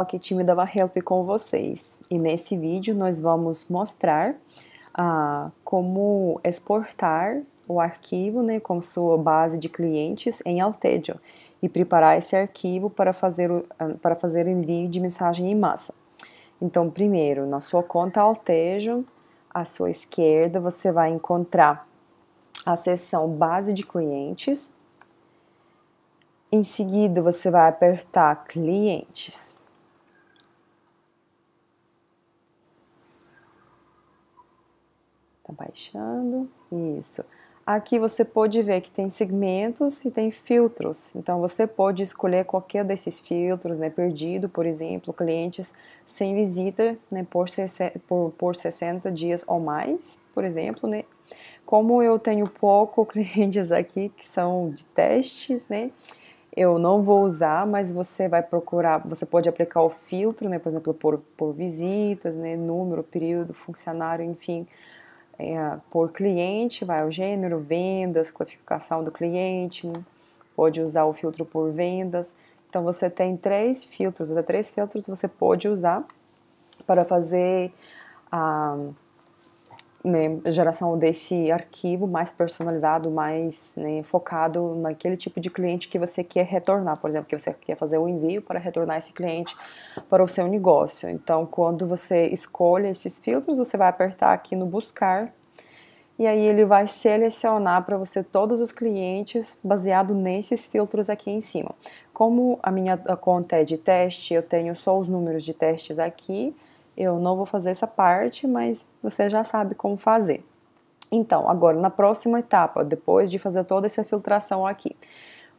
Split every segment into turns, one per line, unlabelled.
Aqui time da Help com vocês e nesse vídeo nós vamos mostrar ah, como exportar o arquivo né, com sua base de clientes em Altejo e preparar esse arquivo para fazer, ah, para fazer envio de mensagem em massa. Então primeiro, na sua conta Altejo, à sua esquerda você vai encontrar a seção base de clientes. Em seguida você vai apertar clientes. Tá baixando. Isso. Aqui você pode ver que tem segmentos e tem filtros. Então você pode escolher qualquer desses filtros, né? Perdido, por exemplo, clientes sem visita, né? Por, por, por 60 dias ou mais, por exemplo, né? Como eu tenho pouco clientes aqui que são de testes, né? Eu não vou usar, mas você vai procurar, você pode aplicar o filtro, né? Por exemplo, por, por visitas, né? Número, período, funcionário, enfim é, por cliente, vai o gênero, vendas, qualificação do cliente, pode usar o filtro por vendas. Então você tem três filtros, até três filtros você pode usar para fazer a. Ah, né, geração desse arquivo mais personalizado, mais né, focado naquele tipo de cliente que você quer retornar, por exemplo, que você quer fazer o envio para retornar esse cliente para o seu negócio. Então, quando você escolhe esses filtros, você vai apertar aqui no buscar e aí ele vai selecionar para você todos os clientes baseado nesses filtros aqui em cima. Como a minha conta é de teste, eu tenho só os números de testes aqui eu não vou fazer essa parte, mas você já sabe como fazer. Então, agora na próxima etapa, depois de fazer toda essa filtração aqui,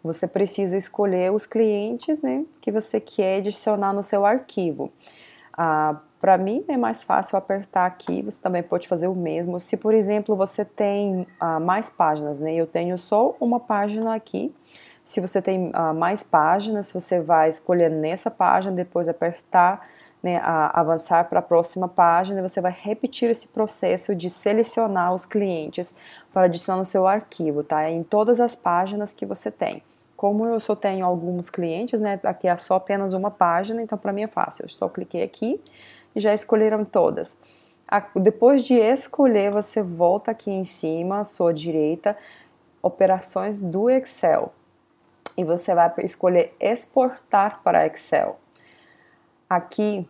você precisa escolher os clientes né, que você quer adicionar no seu arquivo. Ah, Para mim é mais fácil apertar aqui, você também pode fazer o mesmo. Se, por exemplo, você tem ah, mais páginas, né, eu tenho só uma página aqui. Se você tem ah, mais páginas, você vai escolher nessa página, depois apertar né, a avançar para a próxima página, você vai repetir esse processo de selecionar os clientes para adicionar no seu arquivo, tá? É em todas as páginas que você tem. Como eu só tenho alguns clientes, né, aqui é só apenas uma página, então para mim é fácil. Eu só cliquei aqui e já escolheram todas. Depois de escolher, você volta aqui em cima, à sua direita, operações do Excel. E você vai escolher exportar para Excel. Aqui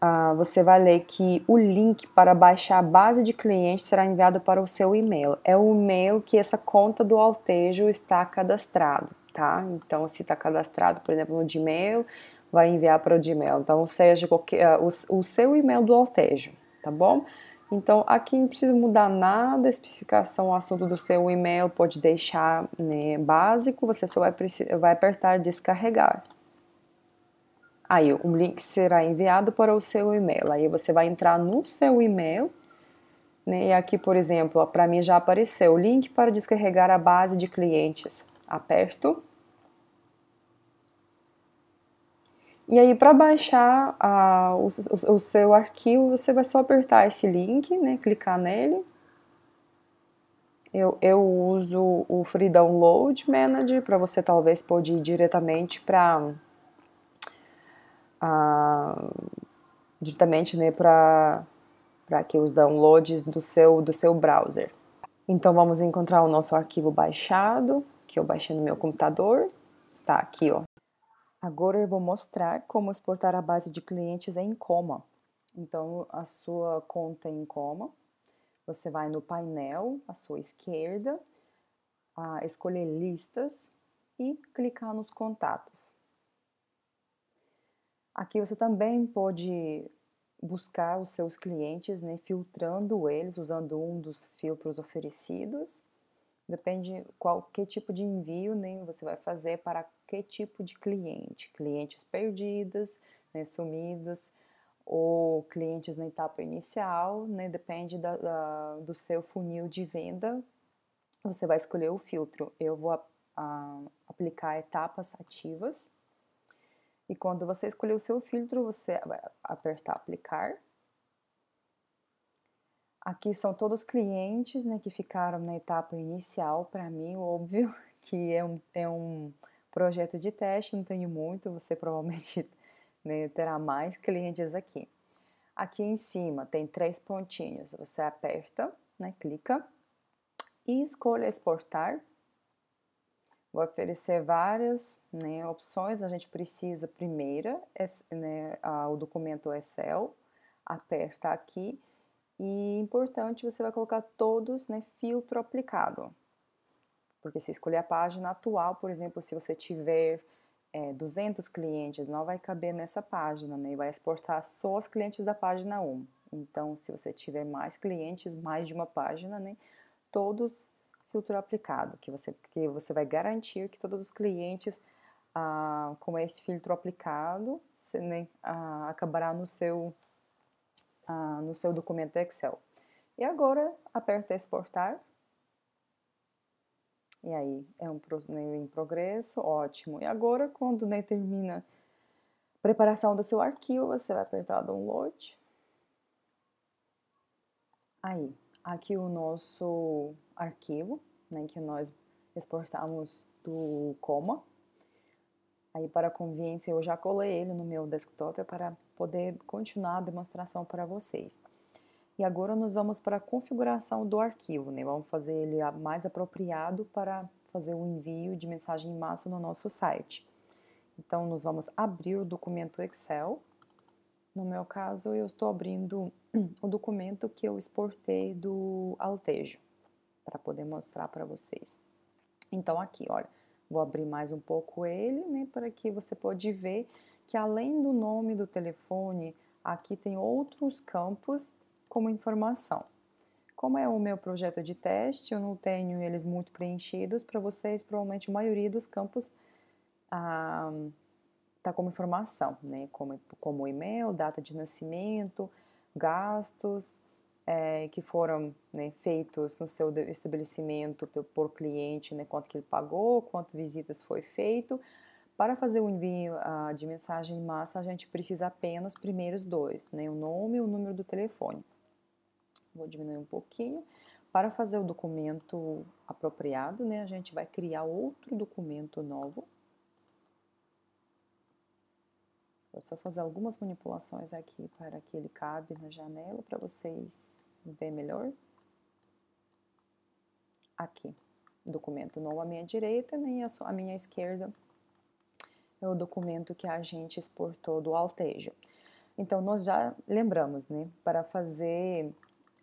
ah, você vai ler que o link para baixar a base de clientes será enviado para o seu e-mail. É o e-mail que essa conta do Altejo está cadastrado, tá? Então, se está cadastrado, por exemplo, no Gmail, vai enviar para o Gmail. Então, seja qualquer, ah, o, o seu e-mail do Altejo, tá bom? Então, aqui não precisa mudar nada, especificação, o assunto do seu e-mail pode deixar né, básico, você só vai, vai apertar descarregar, Aí um link será enviado para o seu e-mail. Aí você vai entrar no seu e-mail. Né? E aqui, por exemplo, para mim já apareceu o link para descarregar a base de clientes. Aperto. E aí, para baixar o, o, o, seu arquivo, você vai só apertar esse link, né? clicar nele. Eu, eu uso o Free Download Manager, para você talvez poder ir diretamente para a, diretamente né, para que os downloads do seu, do seu browser. Então vamos encontrar o nosso arquivo baixado, que eu baixei no meu computador. Está aqui, ó. Agora eu vou mostrar como exportar a base de clientes em Coma. Então, a sua conta em Coma, você vai no painel à sua esquerda, a escolher listas e clicar nos contatos. Aqui você também pode buscar os seus clientes, né, filtrando eles, usando um dos filtros oferecidos. Depende qual que tipo de envio né, você vai fazer para que tipo de cliente. Clientes perdidas, né, sumidas, ou clientes na né, etapa inicial, né, depende da, da, do seu funil de venda. Você vai escolher o filtro. Eu vou a, a, aplicar etapas ativas e quando você escolher o seu filtro, você vai apertar aplicar. Aqui são todos os clientes né, que ficaram na etapa inicial, para mim, óbvio, que é um, é um projeto de teste, não tenho muito, você provavelmente né, terá mais clientes aqui. Aqui em cima tem três pontinhos, você aperta, né, clica e escolha exportar Vou oferecer várias né, opções. A gente precisa, primeira, né, o documento Excel, aperta aqui e importante, você vai colocar todos, né, filtro aplicado. Porque se escolher a página atual, por exemplo, se você tiver é, 200 clientes, não vai caber nessa página, né? Vai exportar só os clientes da página 1. Então, se você tiver mais clientes, mais de uma página, né? Todos filtro aplicado, que você, que você vai garantir que todos os clientes ah, com esse filtro aplicado se, né, ah, acabará no seu, ah, no seu documento Excel. E agora aperta exportar. E aí é um né, em progresso, ótimo. E agora quando né, termina a preparação do seu arquivo, você vai apertar download. Aí, aqui o nosso arquivo, né, que nós exportamos do Coma. Aí, para conveniência, eu já colei ele no meu desktop para poder continuar a demonstração para vocês. E agora nós vamos para a configuração do arquivo, né? Vamos fazer ele mais apropriado para fazer o envio de mensagem em massa no nosso site. Então, nós vamos abrir o documento Excel no meu caso, eu estou abrindo o documento que eu exportei do Altejo para poder mostrar para vocês. Então aqui, olha, vou abrir mais um pouco ele, né, para que você pode ver que além do nome do telefone, aqui tem outros campos como informação. Como é o meu projeto de teste, eu não tenho eles muito preenchidos, para vocês provavelmente a maioria dos campos ah, está como informação, né? Como, como e-mail, data de nascimento, gastos é, que foram né, feitos no seu estabelecimento por, por cliente, né? Quanto que ele pagou, quantas visitas foi feito. Para fazer o envio uh, de mensagem em massa, a gente precisa apenas primeiros dois, né? O nome e o número do telefone. Vou diminuir um pouquinho. Para fazer o documento apropriado, né? A gente vai criar outro documento novo Vou só fazer algumas manipulações aqui para que ele cabe na janela para vocês verem melhor. Aqui, documento não à minha direita nem à minha esquerda. É o documento que a gente exportou do Altejo. Então, nós já lembramos, né? Para fazer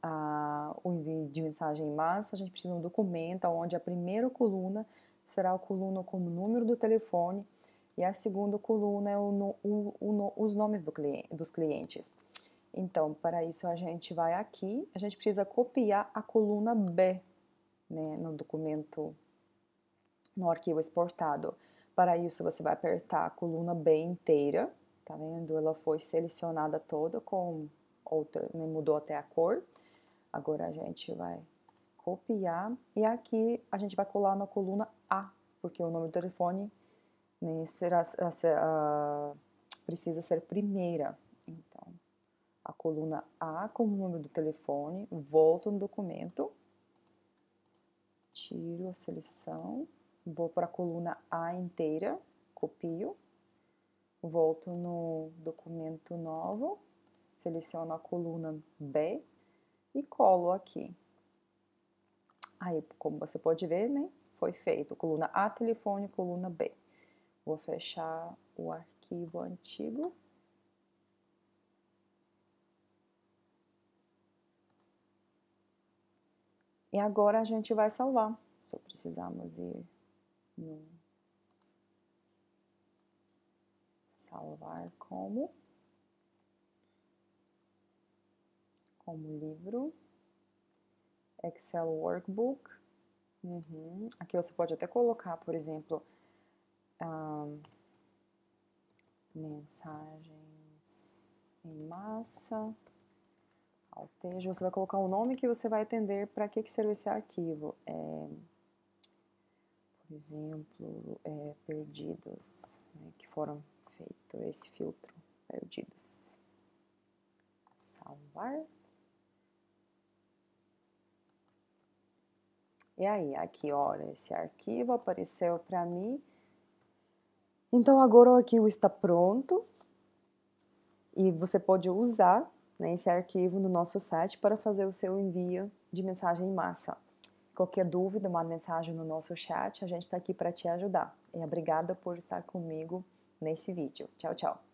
a, o envio de mensagem em massa, a gente precisa de um documento onde a primeira coluna será a coluna com o número do telefone e a segunda coluna é o, o, o, os nomes do cliente, dos clientes. Então, para isso a gente vai aqui, a gente precisa copiar a coluna B né, no documento, no arquivo exportado. Para isso você vai apertar a coluna B inteira, tá vendo? Ela foi selecionada toda com outra, né, mudou até a cor. Agora a gente vai copiar e aqui a gente vai colar na coluna A, porque o nome do telefone né, será, a, precisa ser primeira. Então, a coluna A com o número do telefone, volto no documento, tiro a seleção, vou para a coluna A inteira, copio, volto no documento novo, seleciono a coluna B e colo aqui. Aí, como você pode ver, né, foi feito coluna A, telefone, coluna B. Vou fechar o arquivo antigo. E agora a gente vai salvar. Só precisamos ir no salvar como como livro Excel workbook. Uhum. Aqui você pode até colocar, por exemplo, ah, então, mensagens em massa. Altejo, você vai colocar o nome que você vai atender, para que, que serve esse arquivo. É, por exemplo, é, perdidos, né, que foram feito esse filtro, perdidos. Salvar. E aí, aqui, olha, esse arquivo apareceu para mim então agora o arquivo está pronto e você pode usar né, esse arquivo no nosso site para fazer o seu envio de mensagem em massa. Qualquer dúvida, uma mensagem no nosso chat, a gente está aqui para te ajudar. E obrigada por estar comigo nesse vídeo. Tchau, tchau!